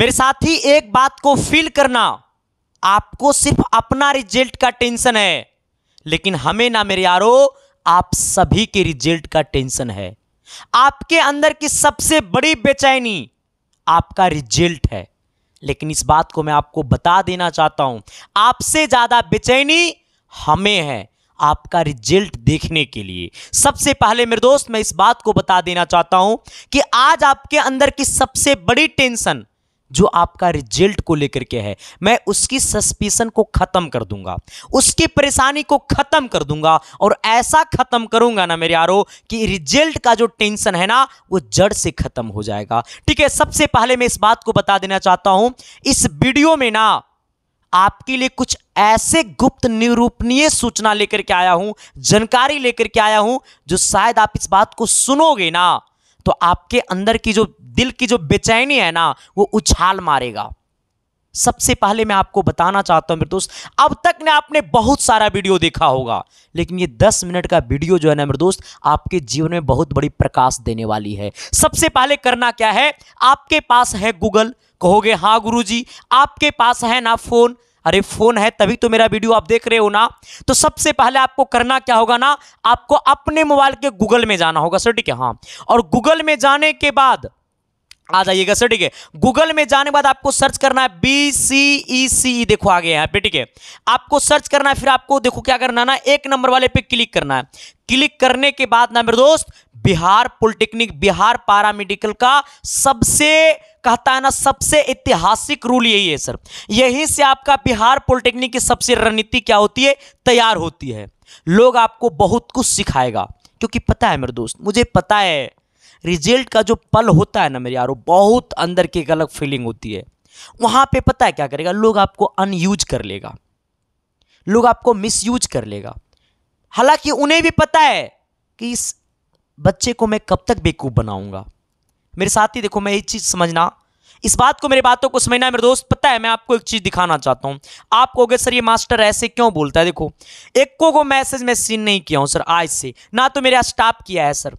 मेरे साथी एक बात को फील करना आपको सिर्फ अपना रिजल्ट का टेंशन है लेकिन हमें ना मेरे यारो आप सभी के रिजल्ट का टेंशन है आपके अंदर की सबसे बड़ी बेचैनी आपका रिजल्ट है लेकिन इस बात को मैं आपको बता देना चाहता हूं आपसे ज्यादा बेचैनी हमें है आपका रिजल्ट देखने के लिए सबसे पहले मेरे दोस्त मैं इस बात को बता देना चाहता हूं कि आज आपके अंदर की सबसे बड़ी टेंशन जो आपका रिजल्ट को लेकर के है मैं उसकी सस्पिशन को खत्म कर दूंगा उसकी परेशानी को खत्म कर दूंगा और ऐसा खत्म करूंगा ना मेरे यारो कि रिजल्ट का जो टेंशन है ना वो जड़ से खत्म हो जाएगा ठीक है सबसे पहले मैं इस बात को बता देना चाहता हूं इस वीडियो में ना आपके लिए कुछ ऐसे गुप्त निरूपणीय सूचना लेकर के आया हूं जानकारी लेकर के आया हूं जो शायद आप इस बात को सुनोगे ना तो आपके अंदर की जो दिल की जो बेचैनी है ना वो उछाल मारेगा सबसे पहले मैं आपको बताना चाहता हूं मेरे दोस्त अब तक ने आपने बहुत सारा वीडियो देखा होगा लेकिन ये 10 मिनट का वीडियो जो है ना मेरे दोस्त आपके जीवन में बहुत बड़ी प्रकाश देने वाली है सबसे पहले करना क्या है आपके पास है गूगल कहोगे हाँ गुरुजी आपके पास है ना फोन अरे फोन है तभी तो मेरा वीडियो आप देख रहे हो ना तो सबसे पहले आपको करना क्या होगा ना आपको अपने मोबाइल के गूगल में जाना होगा सर ठीक है हाँ और गूगल में जाने के बाद आ जाइएगा सर ठीक है गूगल में जाने के बाद आपको सर्च करना है बी सी ई सी देखो आगे यहाँ पे ठीक है आपको सर्च करना है फिर आपको देखो क्या करना है ना एक नंबर वाले पे क्लिक करना है क्लिक करने के बाद ना मेरे दोस्त बिहार पॉलिटेक्निक बिहार पारा मेडिकल का सबसे कहता है ना सबसे ऐतिहासिक रूल यही है सर यहीं से आपका बिहार पॉलिटेक्निक की सबसे रणनीति क्या होती है तैयार होती है लोग आपको बहुत कुछ सिखाएगा क्योंकि पता है मेरे दोस्त मुझे पता है रिजल्ट का जो पल होता है ना मेरे यार बहुत अंदर की एक अलग फीलिंग होती है वहां पे पता है क्या करेगा लोग आपको अनयूज कर लेगा लोग आपको मिसयूज कर लेगा हालांकि उन्हें भी पता है कि इस बच्चे को मैं कब तक बेकूफ़ बनाऊंगा मेरे साथ ही देखो मैं ये चीज़ समझना इस बात को मेरे बातों को समझना मेरे दोस्त पता है मैं आपको एक चीज़ दिखाना चाहता हूं आप कहोगे सर ये मास्टर ऐसे क्यों बोलता है देखो एक को, को मैसेज मैं सीन नहीं किया हूं सर आज से ना तो मेरा स्टाफ किया है सर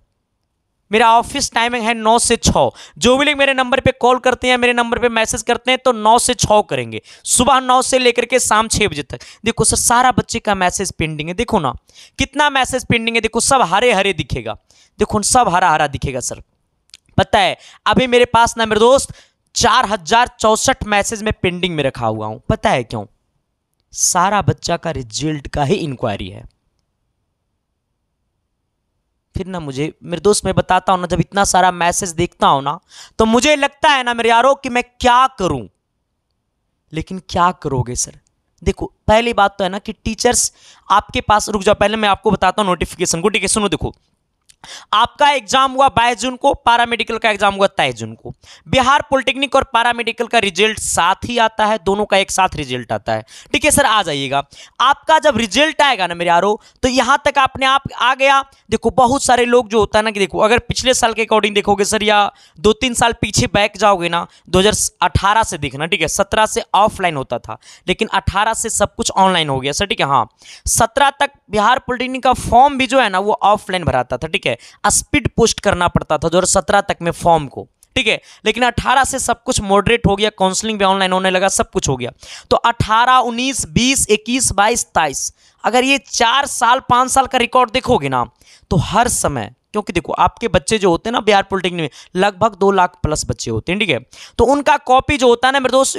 मेरा ऑफिस टाइमिंग है नौ से छ जो भी लोग मेरे नंबर पे कॉल करते हैं मेरे नंबर पे मैसेज करते हैं तो नौ से छ करेंगे सुबह नौ से लेकर के शाम छह बजे तक देखो सर सारा बच्चे का मैसेज पेंडिंग है देखो ना कितना मैसेज पेंडिंग है देखो सब हरे हरे दिखेगा देखो सब हरा हरा दिखेगा सर पता है अभी मेरे पास ना मेरे दोस्त चार हजार चौसठ मैसेज में पेंडिंग में रखा हुआ हूं पता है क्यों सारा बच्चा का रिजल्ट का ही इंक्वायरी है फिर ना मुझे मेरे दोस्त मैं बताता हूं ना जब इतना सारा मैसेज देखता हूं ना तो मुझे लगता है ना मेरे यारो कि मैं क्या करूं लेकिन क्या करोगे सर देखो पहली बात तो है ना कि टीचर्स आपके पास रुक जाओ पहले मैं आपको बताता हूं नोटिफिकेशन को ठीक है सुनो देखो आपका एग्जाम हुआ बाईस जून को पारामेडिकल का एग्जाम हुआ तेईस जून को बिहार पॉलिटेक्निक और पारामेडिकल का रिजल्ट साथ ही आता है दोनों का एक साथ रिजल्ट आता है ठीक है सर आ जाइएगा आपका जब रिजल्ट आएगा ना मेरे यारो तो यहां तक आपने आप आ गया देखो बहुत सारे लोग जो होता है ना कि देखो अगर पिछले साल के अकॉर्डिंग देखोगे सर या दो तीन साल पीछे बैक जाओगे ना दो से देखना ठीक है सत्रह से ऑफलाइन होता था लेकिन अठारह से सब कुछ ऑनलाइन हो गया सर ठीक है हाँ सत्रह तक बिहार पॉलिटेक्निक का फॉर्म भी जो है ना वो ऑफलाइन भराता था ठीक है स्पीड पोस्ट करना पड़ता था दो तक में फॉर्म को ठीक है लेकिन 18 से सब कुछ मॉडरेट हो गया काउंसलिंग भी ऑनलाइन होने लगा सब कुछ हो गया तो 18, 19, 20, 21, 22, 23 अगर ये चार साल पांच साल का रिकॉर्ड देखोगे ना तो हर समय क्योंकि देखो आपके बच्चे जो होते हैं ना बिहार पॉलिटेक्निक में लगभग दो लाख प्लस बच्चे होते हैं ठीक है तो उनका कॉपी जो होता है ना मेरे दोस्त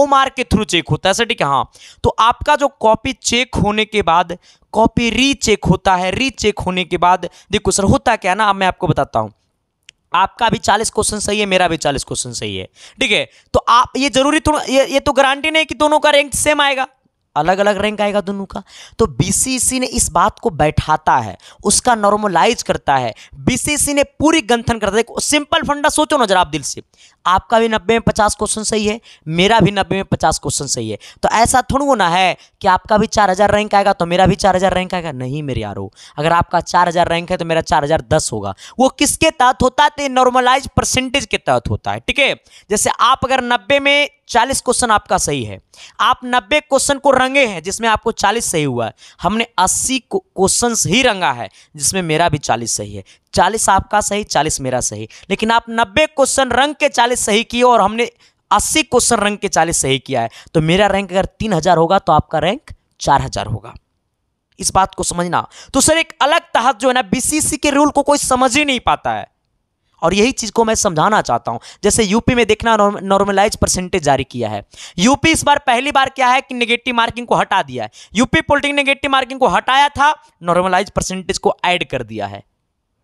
ओ मार के थ्रू चेक होता है सर ठीक है हाँ तो आपका जो कॉपी चेक होने के बाद कॉपी रीचेक होता है रीचेक होने के बाद देखो सर होता क्या ना अब मैं आपको बताता हूँ आपका भी 40 क्वेश्चन सही है मेरा भी 40 क्वेश्चन सही है ठीक है तो आप ये जरूरी थोड़ा ये, ये तो गारंटी नहीं कि दोनों का रैंक सेम आएगा अलग अलग रैंक आएगा दोनों का तो बीसीसी ने इस बात को बैठाता है उसका नॉर्मलाइज करता है बीसीसी ने पूरी गंथन करता है सिंपल फंडा सोचो ना जरा आप दिल से आपका भी नब्बे में पचास क्वेश्चन सही है मेरा भी नब्बे में पचास क्वेश्चन सही है तो ऐसा थोड़ा ना है कि आपका भी चार हज़ार रैंक आएगा तो मेरा भी चार हज़ार रैंक आएगा नहीं मेरे यारो अगर आपका चार हज़ार रैंक है तो मेरा चार हज़ार दस होगा वो किसके तहत होता है नॉर्मलाइज तो परसेंटेज के तहत होता है ठीक है जैसे आप अगर नब्बे में चालीस क्वेश्चन आपका सही है आप नब्बे क्वेश्चन को रंगे हैं जिसमें आपको चालीस सही हुआ है हमने अस्सी क्वेश्चन ही रंगा है जिसमें मेरा भी चालीस सही है चालीस आपका सही चालीस मेरा सही लेकिन आप नब्बे क्वेश्चन रंग के चालीस सही किए और हमने अस्सी क्वेश्चन रंग के चालीस सही किया है तो मेरा रैंक अगर तीन हजार होगा तो आपका रैंक चार हजार होगा इस बात को समझना तो सर एक अलग तहत जो है ना बीसीसी के रूल को कोई समझ ही नहीं पाता है और यही चीज़ को मैं समझाना चाहता हूं जैसे यूपी में देखना नॉर्मलाइज परसेंटेज जारी किया है यूपी इस बार पहली बार क्या है कि नेगेटिव मार्किंग को हटा दिया है यूपी पोलिटिक नेगेटिव मार्किंग को हटाया था नॉर्मलाइज परसेंटेज को ऐड कर दिया है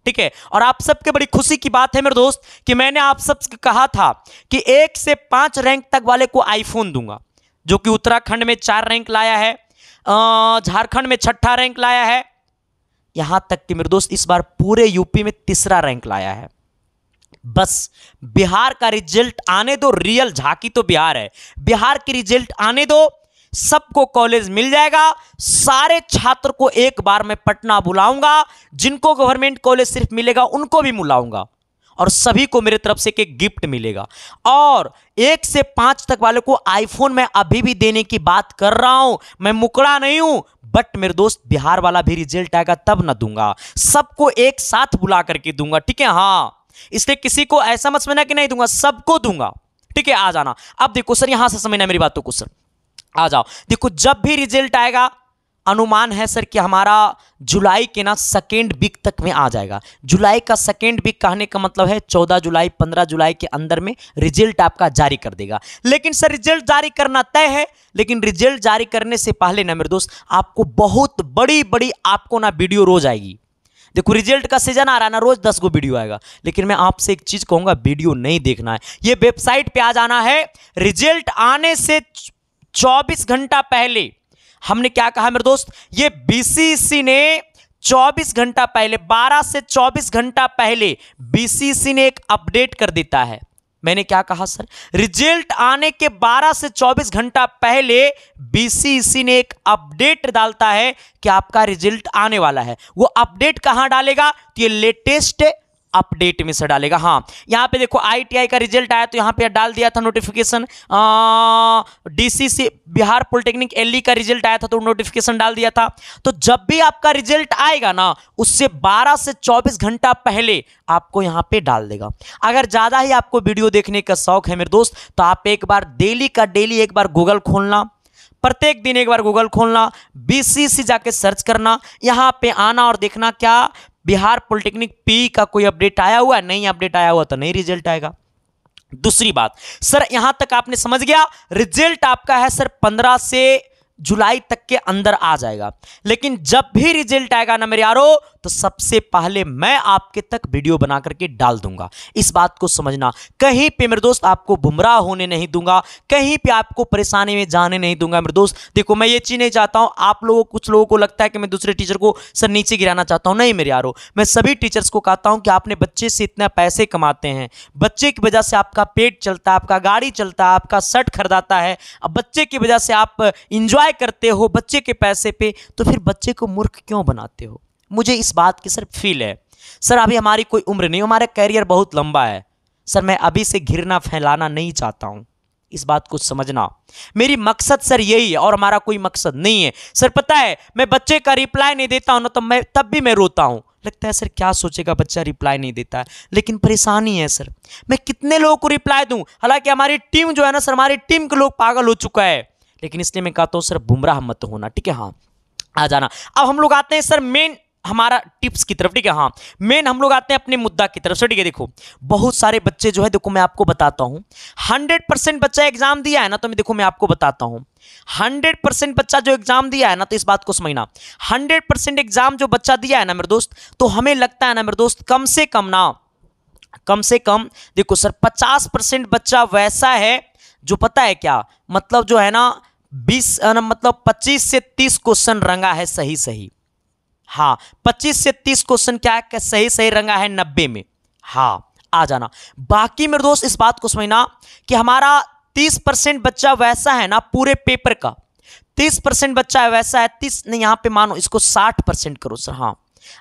ठीक है और आप सबके बड़ी खुशी की बात है मेरे दोस्त कि मैंने आप सब कहा था कि एक से पांच रैंक तक वाले को आईफोन दूंगा जो कि उत्तराखंड में चार रैंक लाया है झारखंड में छठा रैंक लाया है यहां तक कि मेरे दोस्त इस बार पूरे यूपी में तीसरा रैंक लाया है बस बिहार का रिजल्ट आने दो रियल झाकी तो बिहार है बिहार की रिजल्ट आने दो सबको कॉलेज मिल जाएगा सारे छात्र को एक बार मैं पटना बुलाऊंगा जिनको गवर्नमेंट कॉलेज सिर्फ मिलेगा उनको भी बुलाऊंगा और सभी को मेरे तरफ से एक गिफ्ट मिलेगा और एक से पांच तक वाले को आईफोन मैं अभी भी देने की बात कर रहा हूं मैं मुकड़ा नहीं हूं बट मेरे दोस्त बिहार वाला भी रिजल्ट आएगा तब ना दूंगा सबको एक साथ बुला करके दूंगा ठीक है हाँ इसलिए किसी को ऐसा मत समझना कि नहीं दूंगा सबको दूंगा ठीक है आ जाना अब देखो सर यहां से समझना मेरी बात को सर आ जाओ देखो जब भी रिजल्ट आएगा अनुमान है सर कि हमारा जुलाई के ना सेकेंड वीक तक में आ जाएगा जुलाई का सेकेंड वीक कहने का मतलब है 14 जुलाई 15 जुलाई के अंदर में रिजल्ट आपका जारी कर देगा लेकिन सर रिजल्ट जारी करना तय है लेकिन रिजल्ट जारी करने से पहले ना मेरे दोस्त आपको बहुत बड़ी बड़ी आपको ना वीडियो रोज आएगी देखो रिजल्ट का सीजन आ रहा है ना रोज दस गो वीडियो आएगा लेकिन मैं आपसे एक चीज कहूंगा वीडियो नहीं देखना है ये वेबसाइट पे आ जाना है रिजल्ट आने से चौबीस घंटा पहले हमने क्या कहा मेरे दोस्त ये बीसीसी ने 24 घंटा पहले 12 से 24 घंटा पहले बीसीसी ने एक अपडेट कर देता है मैंने क्या कहा सर रिजल्ट आने के 12 से 24 घंटा पहले बीसीसी ने एक अपडेट डालता है कि आपका रिजल्ट आने वाला है वो अपडेट कहां डालेगा तो ये लेटेस्ट अपडेट में से डालेगा हाँ यहाँ पे देखो आईटीआई का रिजल्ट आया तो यहाँ पे डाल दिया था notification DCC Bihar polytechnic LE e का रिजल्ट आया था तो नोटिफिकेशन डाल दिया था तो जब भी आपका रिजल्ट आएगा ना उससे 12 से 24 घंटा पहले आपको यहाँ पे डाल देगा अगर ज़्यादा ही आपको वीडियो देखने का शौक है मेरे दोस्त तो आप एक बार डेली का डेली एक बार गूगल खोलना प्रत्येक दिन एक बार गूगल खोलना बीसीसी जाके सर्च करना यहाँ पे आना और देखना क्या बिहार पॉलिटेक्निक पी का कोई अपडेट आया हुआ नहीं अपडेट आया हुआ तो नहीं रिजल्ट आएगा दूसरी बात सर यहां तक आपने समझ गया रिजल्ट आपका है सर पंद्रह से जुलाई तक के अंदर आ जाएगा लेकिन जब भी रिजल्ट आएगा ना मेरे यारो तो सबसे पहले मैं आपके तक वीडियो बना करके डाल दूंगा इस बात को समझना कहीं पे मेरे दोस्त आपको बुमराह होने नहीं दूंगा कहीं पे आपको परेशानी में जाने नहीं दूंगा मेरे दोस्त देखो मैं ये चीज़ नहीं चाहता हूँ आप लोगों कुछ लोगों को लगता है कि मैं दूसरे टीचर को सर नीचे गिराना चाहता हूँ नहीं मेरे यारो मैं सभी टीचर्स को कहता हूँ कि आपने बच्चे से इतना पैसे कमाते हैं बच्चे की वजह से आपका पेट चलता है आपका गाड़ी चलता है आपका शर्ट खरीदाता है अब बच्चे की वजह से आप इंजॉय करते हो बच्चे के पैसे पे तो फिर बच्चे को मूर्ख क्यों बनाते हो मुझे इस बात की सर फील है सर अभी हमारी कोई उम्र नहीं हमारा कैरियर बहुत लंबा है सर मैं अभी से घिरना फैलाना नहीं चाहता हूँ इस बात को समझना मेरी मकसद सर यही है और हमारा कोई मकसद नहीं है सर पता है मैं बच्चे का रिप्लाई नहीं देता हूँ ना तो मैं तब भी मैं रोता हूँ लगता है सर क्या सोचेगा बच्चा रिप्लाई नहीं देता है लेकिन परेशानी है सर मैं कितने लोगों को रिप्लाई दूँ हालांकि हमारी टीम जो है ना सर हमारी टीम के लोग पागल हो चुका है लेकिन इसलिए मैं कहता हूँ सर बुमराह मत होना ठीक है हाँ आ जाना अब हम लोग आते हैं सर मेन हमारा टिप्स की तरफ ठीक है हाँ मेन हम लोग आते हैं अपने मुद्दा की तरफ से ठीक है देखो बहुत सारे बच्चे जो है देखो मैं आपको बताता हूँ हंड्रेड परसेंट बच्चा एग्जाम दिया है ना तो मैं देखो मैं आपको बताता हूँ हंड्रेड परसेंट बच्चा जो एग्जाम दिया है ना तो इस बात को समझना हंड्रेड परसेंट एग्जाम जो बच्चा दिया है ना मेरे दोस्त तो हमें लगता है ना मेरे दोस्त कम से कम ना कम से कम देखो सर पचास परसेंट बच्चा वैसा है जो पता है क्या मतलब जो है ना बीस मतलब पच्चीस से तीस क्वेश्चन रंगा है सही सही हाँ पच्चीस से तीस क्वेश्चन क्या है सही सही रंगा है नब्बे में हाँ आ जाना बाकी मेरे दोस्त इस बात को समझना कि हमारा तीस परसेंट बच्चा वैसा है ना पूरे पेपर का तीस परसेंट बच्चा वैसा है तीस नहीं यहाँ पे मानो इसको साठ परसेंट करो सर हाँ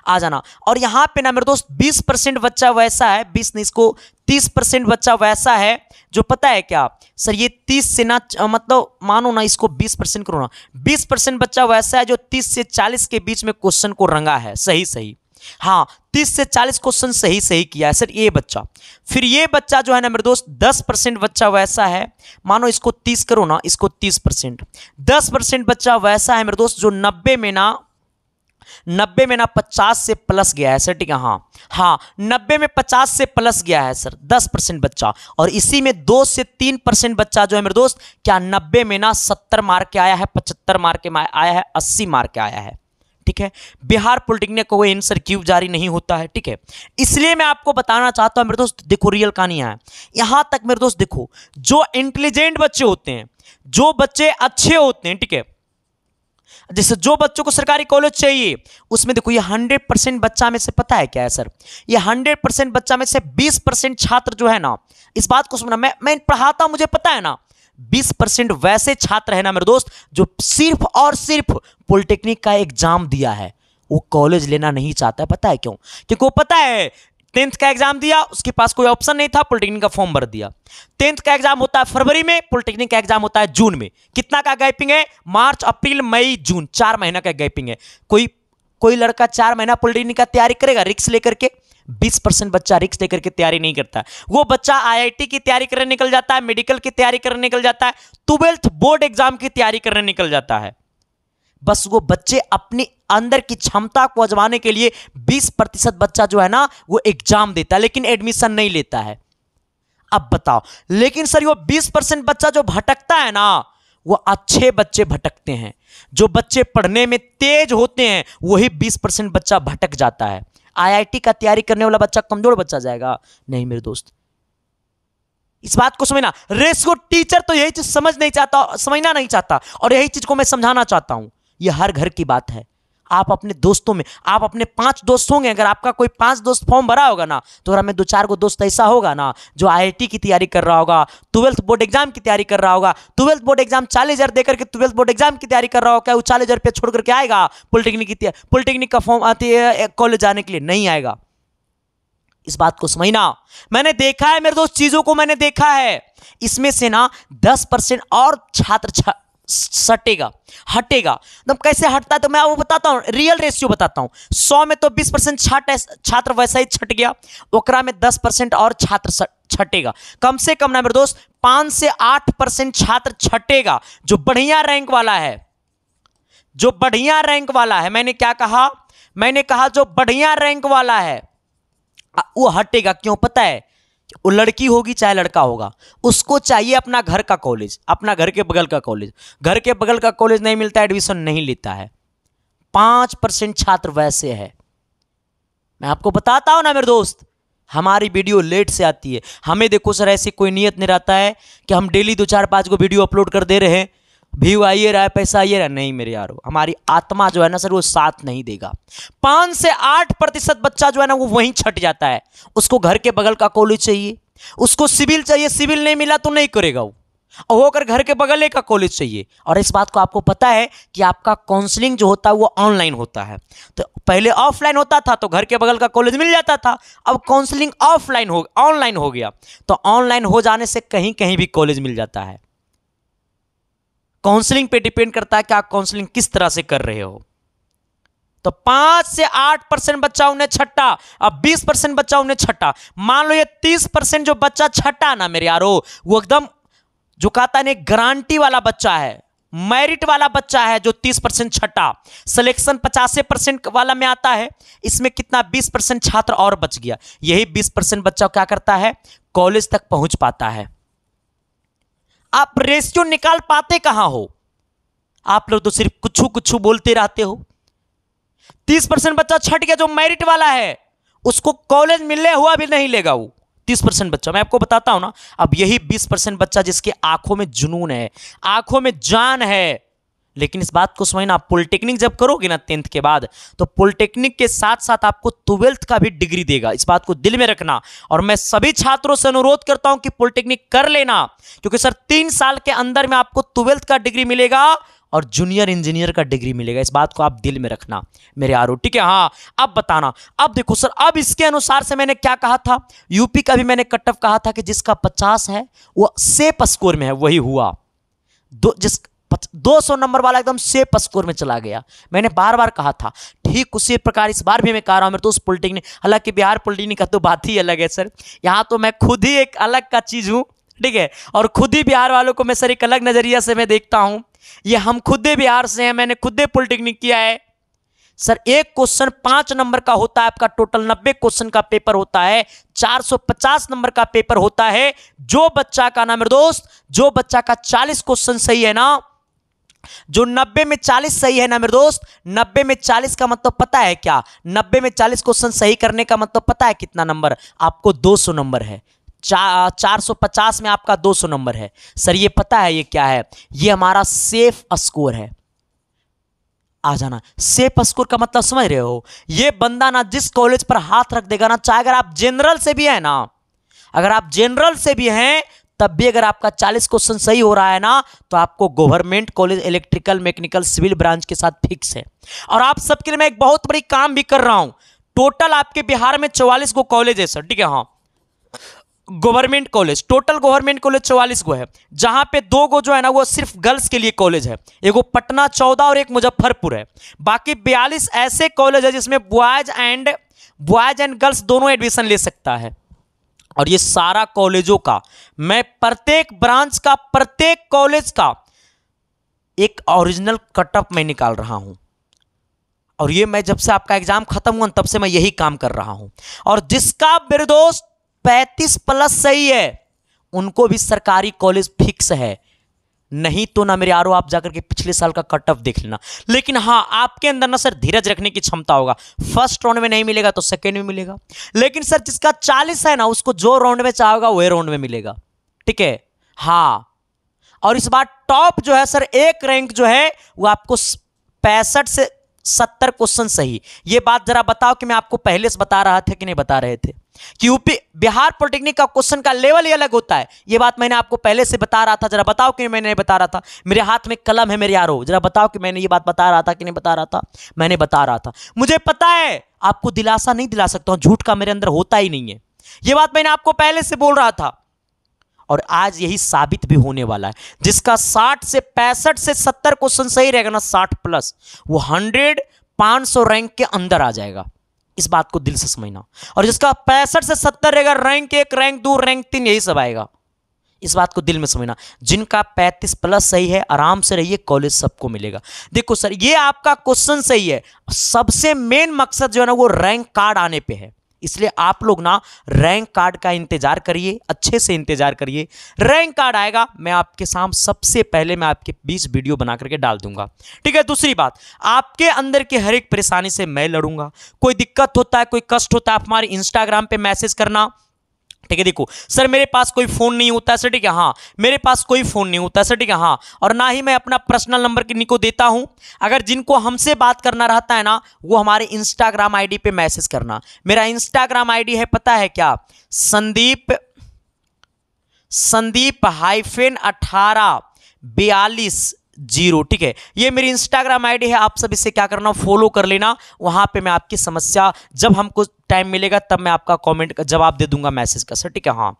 आ जाना और यहाँ पे ना मेरे दोस्त 20 परसेंट बच्चा वैसा है 20 नहीं इसको 30 परसेंट बच्चा वैसा है जो पता है क्या सर ये 30 से ना मतलब मानो ना इसको 20 परसेंट करो ना बीस परसेंट बच्चा वैसा है जो 30 से 40 के बीच में क्वेश्चन को रंगा है सही सही हाँ तीस से चालीस क्वेश्चन सही सही किया है सर ये बच्चा फिर ये बच्चा जो है ना मेरे दोस्त दस परसेंट बच्चा वैसा है मानो इसको तीस करो ना इसको तीस परसेंट दस परसेंट बच्चा वैसा है मेरे दोस्त जो नब्बे में ना नब्बे में ना पचास से प्लस गया है सर ठीक है हाँ हाँ नब्बे में पचास से प्लस गया है सर दस परसेंट बच्चा और इसी में दो से तीन परसेंट बच्चा जो है मेरे दोस्त क्या नब्बे में ना सत्तर मार्क के आया है पचहत्तर मार्क के आया है अस्सी मार्क के आया है ठीक है बिहार पॉलिटेक्निक का कोई आंसर क्यूब जारी नहीं होता है ठीक है इसलिए मैं आपको बताना चाहता हूं मेरे दोस्त देखो रियल कहानी है यहां तक मेरे दोस्त देखो जो इंटेलिजेंट बच्चे होते हैं जो बच्चे अच्छे होते हैं ठीक है जैसे जो बच्चों को सरकारी कॉलेज चाहिए उसमें देखो ये हंड्रेड परसेंट बच्चा में से पता है क्या है सर ये हंड्रेड परसेंट बच्चा में से बीस परसेंट छात्र जो है ना इस बात को सुनना मैं मैं पढ़ाता मुझे पता है ना बीस परसेंट वैसे छात्र है ना मेरे दोस्त जो सिर्फ और सिर्फ पॉलिटेक्निक का एग्जाम दिया है वो कॉलेज लेना नहीं चाहता है पता है क्यों क्योंकि वो पता है टेंथ का एग्जाम दिया उसके पास कोई ऑप्शन नहीं था पॉलिटेक्निक का फॉर्म भर दिया टेंथ का एग्जाम होता है फरवरी में पॉलिटेक्निक का एग्जाम होता है जून में कितना का गैपिंग है मार्च अप्रैल मई जून चार महीना का गैपिंग है कोई कोई लड़का चार महीना पॉलिटेक्निक का तैयारी करेगा रिक्स लेकर के बीस परसेंट बच्चा रिक्स लेकर के तैयारी नहीं करता वो बच्चा आईआईटी की तैयारी करने निकल जाता है मेडिकल की तैयारी करने निकल जाता है ट्वेल्थ बोर्ड एग्जाम की तैयारी करने निकल जाता है बस वो बच्चे अपने अंदर की क्षमता को अजमाने के लिए 20 प्रतिशत बच्चा जो है ना वो एग्जाम देता है लेकिन एडमिशन नहीं लेता है अब बताओ लेकिन सर वो 20 परसेंट बच्चा जो भटकता है ना वो अच्छे बच्चे भटकते हैं जो बच्चे पढ़ने में तेज होते हैं वही बीस परसेंट बच्चा भटक जाता है आई का तैयारी करने वाला बच्चा कमजोर बच्चा जाएगा नहीं मेरे दोस्त इस बात को समझना रेस को टीचर तो यही चीज समझ नहीं चाहता समझना नहीं चाहता और यही चीज को मैं समझाना चाहता हूं ये हर घर की बात है आप अपने दोस्तों में आप अपने पांच दोस्त होंगे अगर आपका कोई पांच दोस्त फॉर्म भरा होगा ना तो हमें दो चार को दोस्त ऐसा होगा ना जो आईआईटी की तैयारी कर रहा होगा ट्वेल्थ बोर्ड एग्जाम की तैयारी कर रहा होगा ट्वेल्थ बोर्ड एग्जाम चालीस हज़ार देकर के ट्वेल्थ बोर्ड एग्जाम की तैयारी कर रहा होगा वो चालीस हज़ार रुपया छोड़ करके आएगा पॉलिटेक्निक की पॉलिटेक्निक का फॉर्म आती है कॉलेज जाने के लिए नहीं आएगा इस बात को समझना मैंने देखा है मेरे दोस्त चीज़ों को मैंने देखा है इसमें से ना दस परसेंट और छात्र सटेगा हटेगा एकदम तो कैसे हटता है तो मैं वो बताता हूँ रियल रेशियो बताता हूँ सौ में तो बीस परसेंट छाट छात्र वैसा ही छट गया ओकरा में दस परसेंट और छात्र छटेगा कम से कम ना मेरे दोस्त पांच से आठ परसेंट छात्र छटेगा जो बढ़िया रैंक वाला है जो बढ़िया रैंक वाला है मैंने क्या कहा मैंने कहा जो बढ़िया रैंक वाला है वो हटेगा क्यों पता है वो लड़की होगी चाहे लड़का होगा उसको चाहिए अपना घर का कॉलेज अपना घर के बगल का कॉलेज घर के बगल का कॉलेज नहीं मिलता एडमिशन नहीं लेता है पांच परसेंट छात्र वैसे है मैं आपको बताता हूं ना मेरे दोस्त हमारी वीडियो लेट से आती है हमें देखो सर ऐसी कोई नियत नहीं रहता है कि हम डेली दो चार पांच को वीडियो अपलोड कर दे रहे हैं व्यू आइए रहा है पैसा आइए रहा नहीं मेरे यारो हमारी आत्मा जो है ना सर वो साथ नहीं देगा पाँच से आठ प्रतिशत बच्चा जो है ना वो वहीं छट जाता है उसको घर के बगल का कॉलेज चाहिए उसको सिविल चाहिए सिविल नहीं मिला तो नहीं करेगा वो और होकर घर के बगले का कॉलेज चाहिए और इस बात को आपको पता है कि आपका काउंसलिंग जो होता है वो ऑनलाइन होता है तो पहले ऑफलाइन होता था तो घर के बगल का कॉलेज मिल जाता था अब काउंसलिंग ऑफलाइन हो ऑनलाइन हो गया तो ऑनलाइन हो जाने से कहीं कहीं भी कॉलेज मिल जाता है काउंसलिंग पे डिपेंड करता है कि आप काउंसलिंग किस तरह से कर रहे हो तो पांच से आठ परसेंट बच्चा उन्हें छट्टा अब बीस परसेंट बच्चा उन्हें छट्टा मान लो ये तीस परसेंट जो बच्चा छट्टा ना मेरे यारो वो एकदम जो कहता नहीं गारंटी वाला बच्चा है मेरिट वाला बच्चा है जो 30 परसेंट छठा सिलेक्शन पचास परसेंट वाला में आता है इसमें कितना 20 परसेंट छात्र और बच गया यही 20 परसेंट बच्चा क्या करता है कॉलेज तक पहुंच पाता है आप रेशियो निकाल पाते कहां हो आप लोग तो सिर्फ कुछ कुछ बोलते रहते हो तीस परसेंट बच्चा छट गया जो मेरिट वाला है उसको कॉलेज मिलने हुआ भी नहीं लेगा वो तीस परसेंट बच्चा मैं आपको बताता हूं ना अब यही बीस परसेंट बच्चा जिसके आंखों में जुनून है आंखों में जान है लेकिन इस बात को समझना आप पॉलिटेक्निक जब करोगे ना टेंथ के बाद तो पॉलिटेक्निक के साथ साथ आपको ट्वेल्थ का भी डिग्री देगा इस बात को दिल में रखना और मैं सभी छात्रों से अनुरोध करता हूं कि पॉलिटेक्निक कर लेना क्योंकि सर तीन साल के अंदर में आपको ट्वेल्थ का डिग्री मिलेगा और जूनियर इंजीनियर का डिग्री मिलेगा इस बात को आप दिल में रखना मेरे आरो ठीक है हाँ अब बताना अब देखो सर अब इसके अनुसार से मैंने क्या कहा था यूपी का भी मैंने कट ऑफ कहा था कि जिसका पचास है वो सेप स्कोर में है वही हुआ दो जिस दो सौ नंबर वाला एकदम सेफ स्कोर में चला गया मैंने बार बार कहा था ठीक उसी प्रकार इस बार भी मैं कह रहा हूँ मेरे दोस्त पोलिटिक ने हालांकि बिहार पोलिटिक का तो बात ही अलग है सर यहाँ तो मैं खुद ही एक अलग का चीज़ हूँ ठीक है और खुद ही बिहार वालों को मैं सर एक अलग नज़रिया से मैं देखता हूँ ये हम खुद ही बिहार से हैं मैंने खुद ही पोलिटेक्निक किया है सर एक क्वेश्चन पांच नंबर का होता है आपका टोटल नब्बे क्वेश्चन का पेपर होता है 450 नंबर का पेपर होता है जो बच्चा का ना मेरे दोस्त जो बच्चा का 40 क्वेश्चन सही है ना जो नब्बे में चालीस सही है ना मेरे दोस्त नब्बे में चालीस का मतलब पता है क्या नब्बे में चालीस क्वेश्चन सही करने का मतलब पता है कितना नंबर आपको दो सौ नंबर है चार सौ पचास में आपका दो सौ नंबर है सर ये पता है ये क्या है ये हमारा सेफ स्कोर है आ जाना सेफ स्कोर का मतलब समझ रहे हो ये बंदा ना जिस कॉलेज पर हाथ रख देगा ना चाहे अगर आप जनरल से भी है ना अगर आप जनरल से भी हैं तब भी अगर आपका चालीस क्वेश्चन सही हो रहा है ना तो आपको government college electrical mechanical civil branch के साथ फिक्स है और आप सबके लिए मैं एक बहुत बड़ी काम भी कर रहा हूं टोटल आपके बिहार में चौवालीस गो कॉलेज है सर ठीक है हाँ government college total government college चौवालीस गो है जहां पे दो गो जो है ना वो सिर्फ गर्ल्स के लिए कॉलेज है वो पटना चौदह और एक मुजफ्फरपुर है बाकी बयालीस ऐसे कॉलेज है जिसमें boys and boys and girls दोनों एडमिशन ले सकता है और ये सारा कॉलेजों का मैं प्रत्येक ब्रांच का प्रत्येक कॉलेज का एक ओरिजिनल कटअप में निकाल रहा हूं और ये मैं जब से आपका एग्जाम खत्म हुआ तब से मैं यही काम कर रहा हूं और जिसका निर्दोष पैंतीस प्लस सही है उनको भी सरकारी कॉलेज फिक्स है नहीं तो ना मेरे आरो आप जाकर के पिछले साल का कट ऑफ देख लेना लेकिन हाँ आपके अंदर ना सर धीरज रखने की क्षमता होगा फर्स्ट राउंड में नहीं मिलेगा तो सेकेंड में मिलेगा लेकिन सर जिसका चालीस है ना उसको जो राउंड में चाहोगा वही राउंड में मिलेगा ठीक है हाँ और इस बार टॉप जो है सर एक रैंक जो है वो आपको पैंसठ से सत्तर क्वेश्चन सही ये बात जरा बताओ कि मैं आपको पहले से बता रहा था कि नहीं बता रहे थे कि यूपी बिहार पॉलिटेक्निक का क्वेश्चन का लेवल ही अलग होता है ये बात मैंने आपको पहले से बता रहा था जरा बताओ कि मैंने नहीं बता रहा था मेरे हाथ में कलम है मेरे यारो जरा बताओ कि मैंने ये बात बता रहा था कि नहीं बता रहा था मैंने बता रहा था मुझे पता है आपको दिलासा नहीं दिला सकता हूं झूठ का मेरे अंदर होता ही नहीं है ये बात मैंने आपको पहले से बोल रहा था और आज यही साबित भी होने वाला है जिसका साठ से पैंसठ से सत्तर क्वेश्चन सही रहेगा ना 60 प्लस वो 100 500 सौ रैंक के अंदर आ जाएगा इस बात को दिल से समझना और जिसका पैंसठ से सत्तर रहेगा रैंक एक रैंक दो रैंक तीन यही सब आएगा इस बात को दिल में समझना जिनका 35 प्लस सही है आराम से रहिए कॉलेज सबको मिलेगा देखो सर ये आपका क्वेश्चन सही है सबसे मेन मकसद जो है ना वो रैंक कार्ड आने पे है इसलिए आप लोग ना रैंक कार्ड का इंतजार करिए अच्छे से इंतजार करिए रैंक कार्ड आएगा मैं आपके सामने सबसे पहले मैं आपके बीस वीडियो बना करके डाल दूंगा ठीक है दूसरी बात आपके अंदर की हर एक परेशानी से मैं लड़ूंगा कोई दिक्कत होता है कोई कष्ट होता है आप हमारे इंस्टाग्राम पर मैसेज करना ठीक है देखो सर मेरे पास कोई फ़ोन नहीं होता है सर ठीक है हाँ मेरे पास कोई फ़ोन नहीं होता है सर ठीक है हाँ और ना ही मैं अपना पर्सनल नंबर किन्नी को देता हूँ अगर जिनको हमसे बात करना रहता है ना वो हमारे इंस्टाग्राम आईडी पे मैसेज करना मेरा इंस्टाग्राम आईडी है पता है क्या संदीप संदीप हाइफेन अठारह बयालीस जीरो ठीक है ये मेरी इंस्टाग्राम आईडी है आप सब इसे क्या करना फॉलो कर लेना वहां पे मैं आपकी समस्या जब हमको टाइम मिलेगा तब मैं आपका कमेंट का जवाब दे दूंगा मैसेज का सर ठीक है हाँ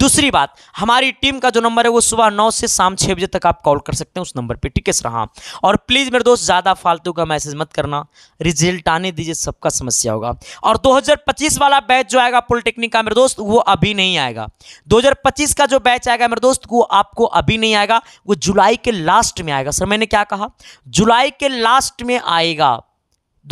दूसरी बात हमारी टीम का जो नंबर है वो सुबह नौ से शाम छः बजे तक आप कॉल कर सकते हैं उस नंबर पर ठीक है सर हाँ और प्लीज़ मेरे दोस्त ज़्यादा फालतू का मैसेज मत करना रिजल्ट आने दीजिए सबका समस्या होगा और 2025 वाला बैच जो आएगा पॉलिटेक्निक का मेरे दोस्त वो अभी नहीं आएगा दो का जो बैच आएगा मेरे दोस्त वो आपको अभी नहीं आएगा वो जुलाई के लास्ट में आएगा सर मैंने क्या कहा जुलाई के लास्ट में आएगा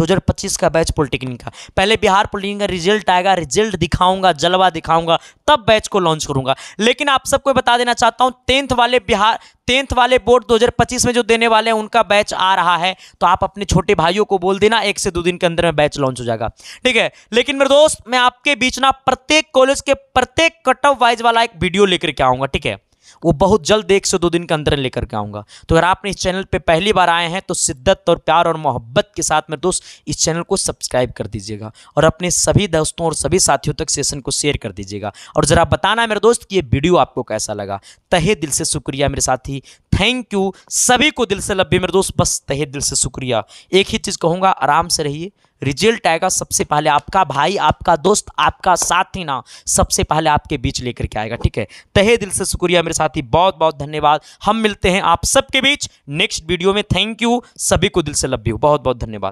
2025 का बैच पॉलिटेक्निक का पहले बिहार पॉलिटेक्निक का रिजल्ट आएगा रिजल्ट दिखाऊंगा जलवा दिखाऊंगा तब बैच को लॉन्च करूंगा लेकिन आप सबको बता देना चाहता हूं टेंथ वाले बिहार टेंथ वाले बोर्ड 2025 में जो देने वाले हैं उनका बैच आ रहा है तो आप अपने छोटे भाइयों को बोल देना एक से दो दिन के अंदर में बैच लॉन्च हो जाएगा ठीक है लेकिन मेरे दोस्त मैं आपके बीच ना प्रत्येक कॉलेज के प्रत्येक कट ऑफ वाइज वाला एक वीडियो लेकर के आऊंगा ठीक है वो बहुत जल्द एक से दो दिन के अंदर लेकर के आऊँगा तो अगर आपने इस चैनल पे पहली बार आए हैं तो शिद्दत और प्यार और मोहब्बत के साथ मेरे दोस्त इस चैनल को सब्सक्राइब कर दीजिएगा और अपने सभी दोस्तों और सभी साथियों तक सेशन को शेयर कर दीजिएगा और ज़रा बताना मेरे दोस्त कि ये वीडियो आपको कैसा लगा तहे दिल से शुक्रिया मेरे साथी थैंक यू सभी को दिल से लब्बे मेरे दोस्त बस तहे दिल से शुक्रिया एक ही चीज़ कहूँगा आराम से रहिए रिजल्ट आएगा सबसे पहले आपका भाई आपका दोस्त आपका साथी ना सबसे पहले आपके बीच लेकर के आएगा ठीक है तहे दिल से शुक्रिया मेरे साथी बहुत बहुत धन्यवाद हम मिलते हैं आप सबके बीच नेक्स्ट वीडियो में थैंक यू सभी को दिल से लभ्य हूँ बहुत बहुत धन्यवाद